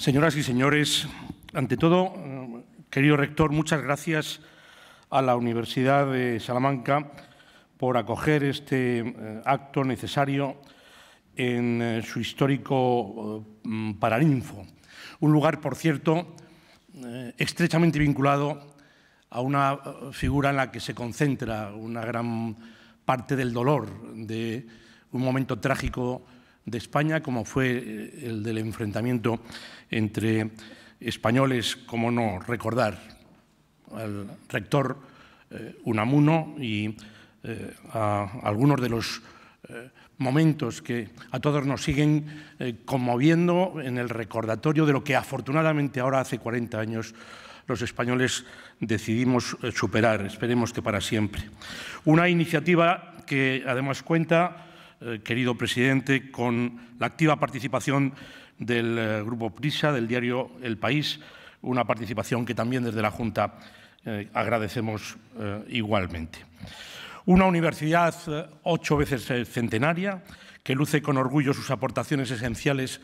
Señoras y señores, ante todo, querido rector, muchas gracias a la Universidad de Salamanca por acoger este eh, acto necesario en eh, su histórico eh, mm, Paraninfo, un lugar, por cierto, estrechamente vinculado a una figura en la que se concentra una gran parte del dolor de un momento trágico de España, como fue eh, el del enfrentamiento entre españoles, como no recordar al rector eh, Unamuno y eh, a algunos de los momentos que a todos nos siguen conmoviendo en el recordatorio de lo que afortunadamente ahora hace 40 años los españoles decidimos superar, esperemos que para siempre. Una iniciativa que además cuenta eh, querido presidente, con la activa participación del eh, Grupo Prisa, del diario El País, una participación que también desde la Junta eh, agradecemos igualmente. Una universidad ocho veces centenaria, que luce con orgullo sus aportaciones esenciales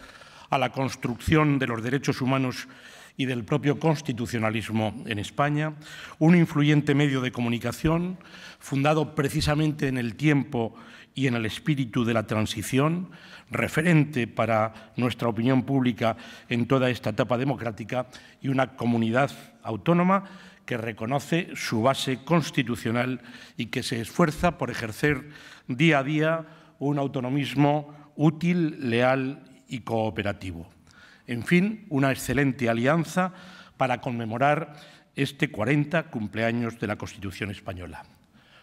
a la construcción de los derechos humanos y del propio constitucionalismo en España, un influyente medio de comunicación fundado precisamente en el tiempo y en el espíritu de la transición, referente para nuestra opinión pública en toda esta etapa democrática y una comunidad autónoma que reconoce su base constitucional y que se esfuerza por ejercer día a día un autonomismo útil, leal y cooperativo. En fin, una excelente alianza para conmemorar este 40 cumpleaños de la Constitución española.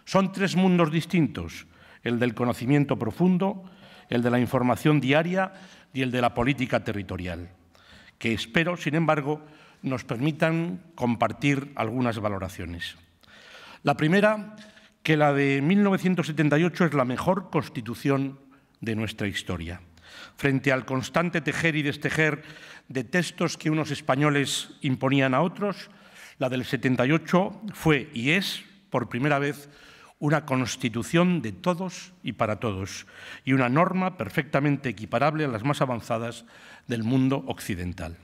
Son tres mundos distintos, el del conocimiento profundo, el de la información diaria y el de la política territorial, que espero, sin embargo, nos permitan compartir algunas valoraciones. La primera, que la de 1978 es la mejor constitución de nuestra historia frente al constante tejer y destejer de textos que unos españoles imponían a otros, la del 78 fue y es, por primera vez, una constitución de todos y para todos y una norma perfectamente equiparable a las más avanzadas del mundo occidental.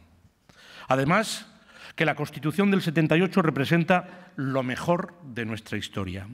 Además, que la Constitución del 78 representa lo mejor de nuestra historia.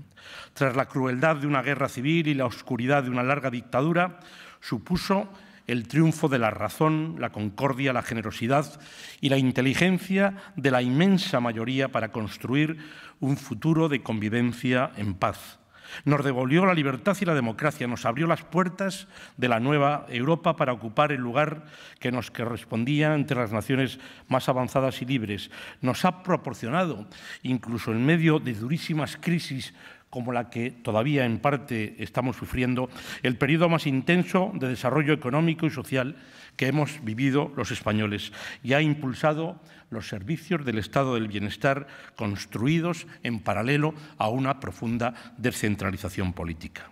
Tras la crueldad de una guerra civil y la oscuridad de una larga dictadura, supuso el triunfo de la razón, la concordia, la generosidad y la inteligencia de la inmensa mayoría para construir un futuro de convivencia en paz. Nos devolvió la libertad y la democracia, nos abrió las puertas de la nueva Europa para ocupar el lugar que nos correspondía entre las naciones más avanzadas y libres. Nos ha proporcionado, incluso en medio de durísimas crisis como la que todavía en parte estamos sufriendo, el periodo más intenso de desarrollo económico y social que hemos vivido los españoles y ha impulsado los servicios del Estado del Bienestar construidos en paralelo a una profunda descentralización política.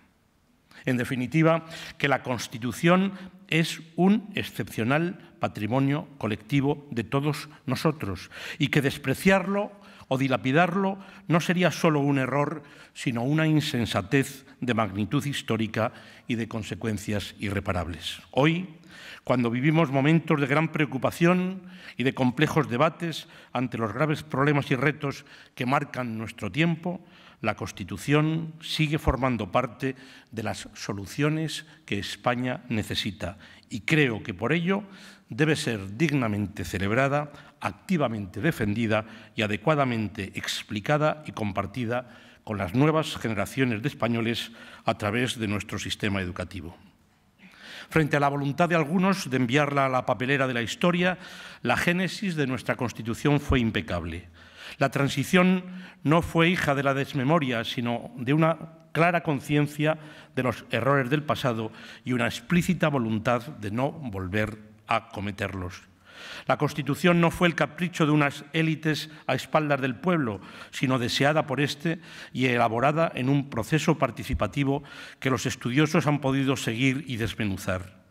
En definitiva, que la Constitución es un excepcional patrimonio colectivo de todos nosotros y que despreciarlo o dilapidarlo no sería solo un error, sino una insensatez de magnitud histórica y de consecuencias irreparables. Hoy, cuando vivimos momentos de gran preocupación y de complejos debates ante los graves problemas y retos que marcan nuestro tiempo, la Constitución sigue formando parte de las soluciones que España necesita y creo que por ello debe ser dignamente celebrada, activamente defendida y adecuadamente explicada y compartida con las nuevas generaciones de españoles a través de nuestro sistema educativo. Frente a la voluntad de algunos de enviarla a la papelera de la historia, la génesis de nuestra Constitución fue impecable. La transición no fue hija de la desmemoria, sino de una clara conciencia de los errores del pasado y una explícita voluntad de no volver a cometerlos. La Constitución no fue el capricho de unas élites a espaldas del pueblo, sino deseada por éste y elaborada en un proceso participativo que los estudiosos han podido seguir y desmenuzar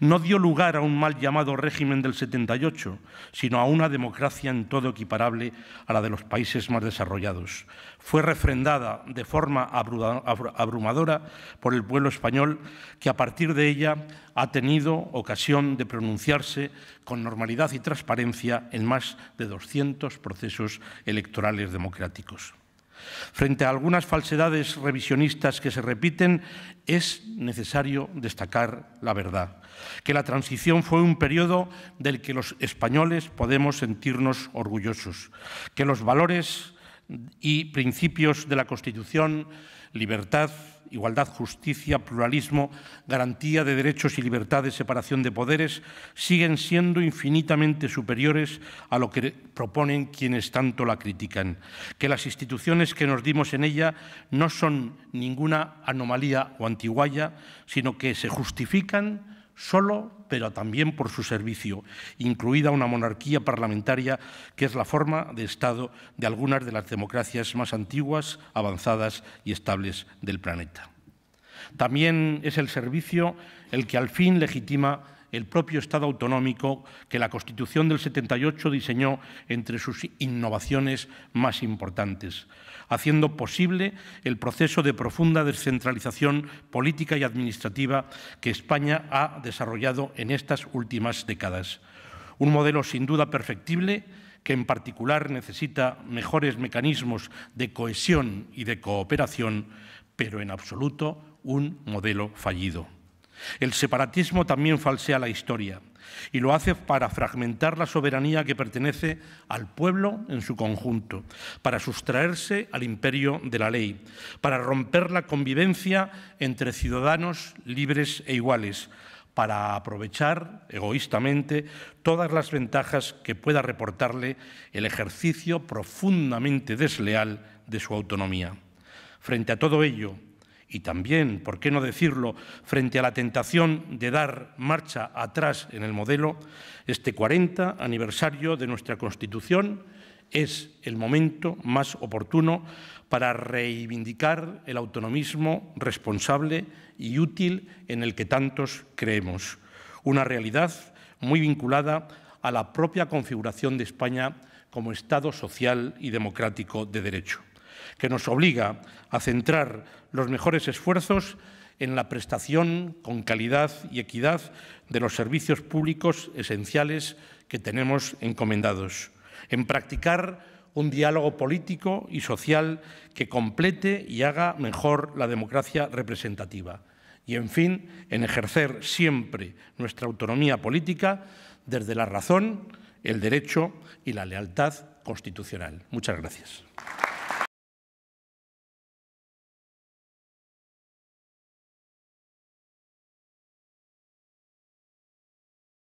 no dio lugar a un mal llamado régimen del 78, sino a una democracia en todo equiparable a la de los países más desarrollados. Fue refrendada de forma abrumadora por el pueblo español, que a partir de ella ha tenido ocasión de pronunciarse con normalidad y transparencia en más de 200 procesos electorales democráticos. Frente a algunas falsedades revisionistas que se repiten, es necesario destacar la verdad, que la transición fue un periodo del que los españoles podemos sentirnos orgullosos, que los valores y principios de la Constitución, libertad, igualdad, justicia, pluralismo, garantía de derechos y libertades, separación de poderes, siguen siendo infinitamente superiores a lo que proponen quienes tanto la critican. Que las instituciones que nos dimos en ella no son ninguna anomalía o antiguaya, sino que se justifican solo, pero también por su servicio, incluida una monarquía parlamentaria que es la forma de Estado de algunas de las democracias más antiguas, avanzadas y estables del planeta. También es el servicio el que al fin legitima el propio Estado autonómico que la Constitución del 78 diseñó entre sus innovaciones más importantes, haciendo posible el proceso de profunda descentralización política y administrativa que España ha desarrollado en estas últimas décadas. Un modelo sin duda perfectible que en particular necesita mejores mecanismos de cohesión y de cooperación, pero en absoluto un modelo fallido. El separatismo también falsea la historia y lo hace para fragmentar la soberanía que pertenece al pueblo en su conjunto, para sustraerse al imperio de la ley, para romper la convivencia entre ciudadanos libres e iguales, para aprovechar egoístamente todas las ventajas que pueda reportarle el ejercicio profundamente desleal de su autonomía. Frente a todo ello, y también, por qué no decirlo, frente a la tentación de dar marcha atrás en el modelo, este 40 aniversario de nuestra Constitución es el momento más oportuno para reivindicar el autonomismo responsable y útil en el que tantos creemos, una realidad muy vinculada a la propia configuración de España como Estado social y democrático de derecho que nos obliga a centrar los mejores esfuerzos en la prestación con calidad y equidad de los servicios públicos esenciales que tenemos encomendados, en practicar un diálogo político y social que complete y haga mejor la democracia representativa y, en fin, en ejercer siempre nuestra autonomía política desde la razón, el derecho y la lealtad constitucional. Muchas gracias.